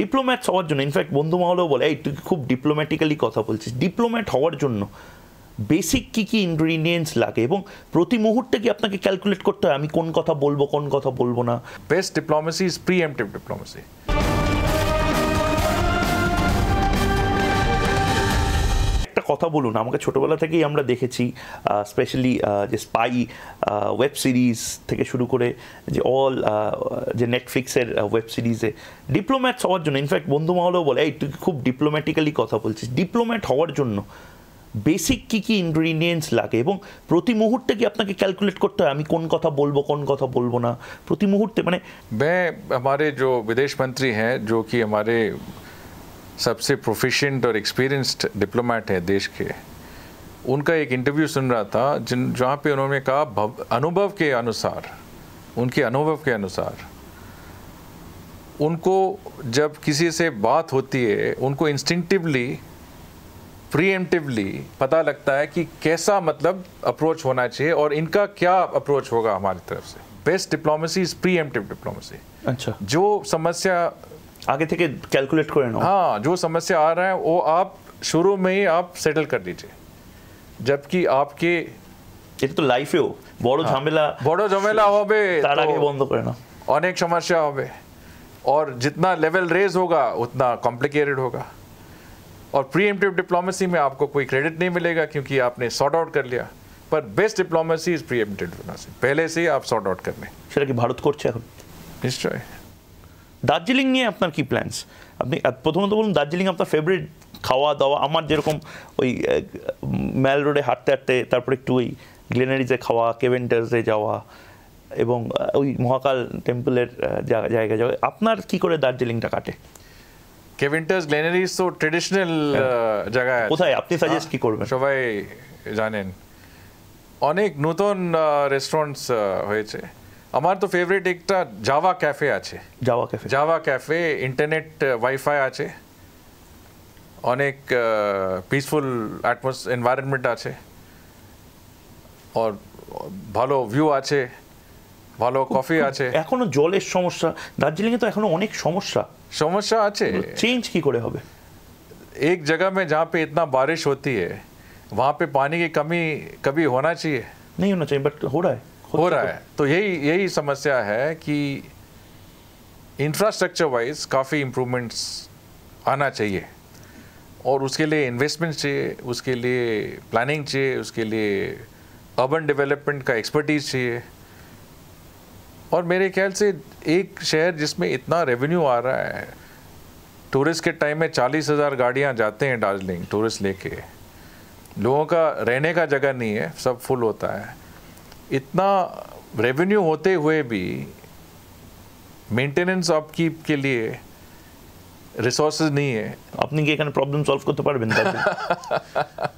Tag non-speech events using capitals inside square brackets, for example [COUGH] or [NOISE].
Diplomats হওয়ার জন্য in fact বন্ধু মহলেও বলে এই তুই খুব ডিপ্লোম্যাটিক্যালি কথা বলছিস ডিপ্লোম্যাট হওয়ার জন্য বেসিক কী কী ইনগ্রিডিয়েন্টস লাগে এবং প্রতি মুহূর্তে কি আপনাকে ক্যালকুলেট করতে হয় আমি কোন কথা বলবো কোন কথা বলবো না best diplomacy is preemptive diplomacy কথা বলুন আমাকে ছোটোবেলা থেকেই আমরা দেখেছি স্পেশালি যে স্পাই ওয়েব সিরিজ থেকে শুরু করে যে অল যে নেটফ্লিক্সের ওয়েব সিরিজে ডিপ্লোম্যাটস হওয়ার জন্য ইনফ্যাক্ট বন্ধু মহলেও বলে এই তুই খুব ডিপ্লোম্যাটিক্যালি কথা বলছিস ডিপ্লোম্যাট হওয়ার জন্য বেসিক কী কী ইনগ্রিডিয়েন্টস লাগে এবং প্রতি মুহূর্তে কি আপনাকে ক্যালকুলেট করতে হয় আমি কোন কথা বলবো কোন কথা বলবো না প্রতি মুহূর্তে মানে मैं हमारे যে विदेश मंत्री हैं जो कि सबसे प्रोफिशिएंट और एक्सपीरियंस्ड डिप्लोमेट है देश के उनका एक इंटरव्यू सुन रहा था जिन जहाँ पे उन्होंने कहा अनुभव के अनुसार उनके अनुभव के अनुसार उनको जब किसी से बात होती है उनको इंस्टिंक्टिवली प्रीएम्प्टिवली पता लगता है कि कैसा मतलब अप्रोच होना चाहिए और इनका क्या अप्रोच होगा हमारी तरफ से best diplomacy is preemptive diplomacy अच्छा जो समस्या आगे थे कैलकुलेट করে নাও हाँ जो समस्या आ रहा है वो आप शुरू में ही आप सेटल कर दीजिए जबकि आपके এটা তো লাইফেও বড় ঝামেলা বড় ঝামেলা হবে তার আগে বন্ধ করে নাও অনেক সমস্যা হবে और जितना लेवल रेज होगा उतना कॉम्प्लिकेटेड होगा और प्रीएम्प्टिव डिप्लोमेसी में आपको कोई क्रेडिट नहीं मिलेगा क्योंकि आपने सॉर्ट आउट कर लिया पर best diplomacy is preemptive diplomacy पहले से ही आप सॉर्ट आउट कर लें সেটা কি ভারত করছে এখন নিশ্চয়ই দার্জিলিং নিয়ে আপনার কি প্ল্যানস আপনি প্রথমত বলুন দার্জিলিং আপনার ফেভারিট খাওয়া দাওয়া আমার যেরকম ওই ম্যাল রোডে হাঁটতে হাঁটতে তারপরে একটু ওই গ্লেনারিজে খাওয়া কেভেন্টার্সে যাওয়া এবং ওই মহাকাল টেম্পলের জায়গা যাওয়া আপনার কি করে দার্জিলিংটা কাটে কেভেন্টার্স গ্লেনারিজ তো ট্রেডিশনাল হ্যাঁ। জায়গায় কোথায় আপনি সাজেস্ট কি করবেন সবাই জানেন অনেক নতুন রেস্টুরেন্টস হয়েছে আমার তো ফেভারিট একটা জাভা ক্যাফে আছে Java cafe Java cafe internet wifi আছে অনেক পিসফুল অ্যাটমস এনভায়রনমেন্ট আছে আর ভালো ভিউ আছে ভালো কফি আছে এখনো জলের সমস্যা দার্জিলিংয়ে তো এখনো অনেক সমস্যা সমস্যা আছে চেঞ্জ কি করে হবে এক জায়গা মে जहाँ পে ইতনা বারিশ হতি হে वहाँ পে পানি কি কমি কবি হোনা চাহিয়ে নেই হোনা চাহিয়ে বাট হো रहा है हो रहा तो है तो यही यही समस्या है कि इंफ्रास्ट्रक्चर वाइज काफ़ी इम्प्रूवमेंट्स आना चाहिए और उसके लिए इन्वेस्टमेंट चाहिए उसके लिए प्लानिंग चाहिए उसके लिए अर्बन डेवलपमेंट का एक्सपर्टीज चाहिए और मेरे ख्याल से एक शहर जिसमें इतना रेवेन्यू आ रहा है टूरिस्ट के टाइम में चालीस हज़ार गाड़ियाँ जाते हैं दार्जिलिंग टूरिस्ट लेके लोगों का रहने का जगह नहीं है सब फुल होता है इतना रेवेन्यू होते हुए भी मेंटेनेंस आपकी के लिए रिसोर्सेज नहीं है आपने अपनी प्रॉब्लम सॉल्व को तो पढ़ बिंदा [LAUGHS]